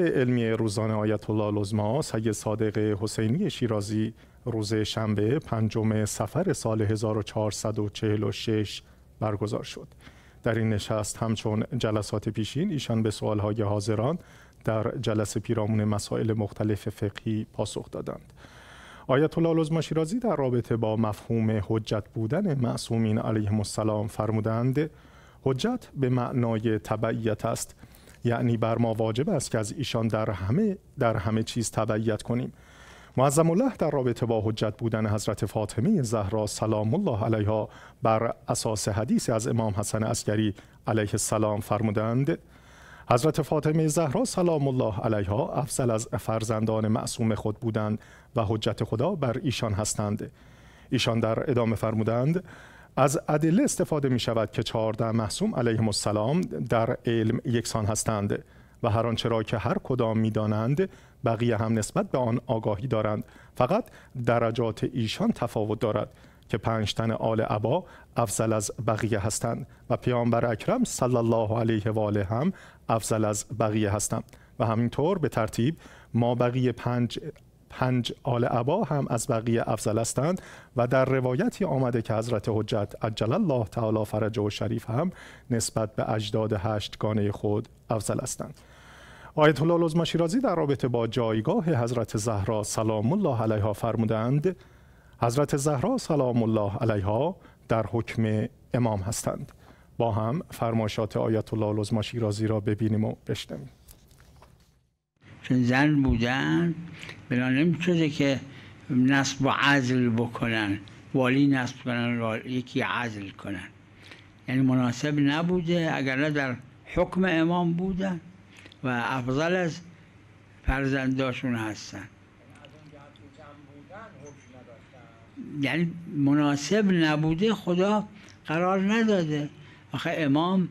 علمی روزانه آیت الله لزما سید صادق حسینی شیرازی روز شنبه پنجم سفر سال 1446 برگزار شد در این نشست همچون جلسات پیشین ایشان به سوالهای حاضران در جلسه پیرامون مسائل مختلف فقهی پاسخ دادند آیت الله لزما شیرازی در رابطه با مفهوم حجت بودن معصومین علیهم السلام فرمودند حجت به معنای تبعیت است یعنی بر ما واجب است که از ایشان در همه در همه چیز تبعیت کنیم معظم الله در رابطه با حجت بودن حضرت فاطمه زهرا سلام الله علیها بر اساس حدیث از امام حسن عسکری علیه السلام فرمودند حضرت فاطمه زهرا سلام الله علیها افضل از فرزندان معصوم خود بودند و حجت خدا بر ایشان هستند ایشان در ادامه فرمودند از ادله استفاده می شود که چهارده محسوم علیه السلام در علم یکسان هستند و هر آنچه را که هر کدام میدانند بقیه هم نسبت به آن آگاهی دارند فقط درجات ایشان تفاوت دارد که پنج تن آل عبا افضل از بقیه هستند و پیامبر اکرم صلی الله علیه و آله هم افضل از بقیه هستند و همینطور به ترتیب ما بقیه پنج پنج آل عبا هم از بقیه افضل هستند و در روایتی آمده که حضرت حجت عجل الله تعالی فرجه و شریف هم نسبت به اجداد گانه خود افضل هستند آیت الله شیرازی در رابطه با جایگاه حضرت زهرا سلام الله علیها فرمودند حضرت زهرا سلام الله علیها در حکم امام هستند با هم فرماشات آیت الله لزما شیرازی را ببینیم و بشنویم چون زن بودند بنا نمیشده که نصب و عزل بکنن والی نصب کنن یکی عزل کنن یعنی مناسب نبوده اگر در حکم امام بودن و افضل از فرزنداشون هستن یعنی مناسب نبوده خدا قرار نداده آخه امام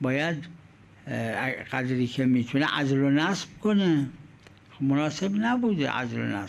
باید قدری که میتونه عزل و نصب کنه مناسب نبوده عزل و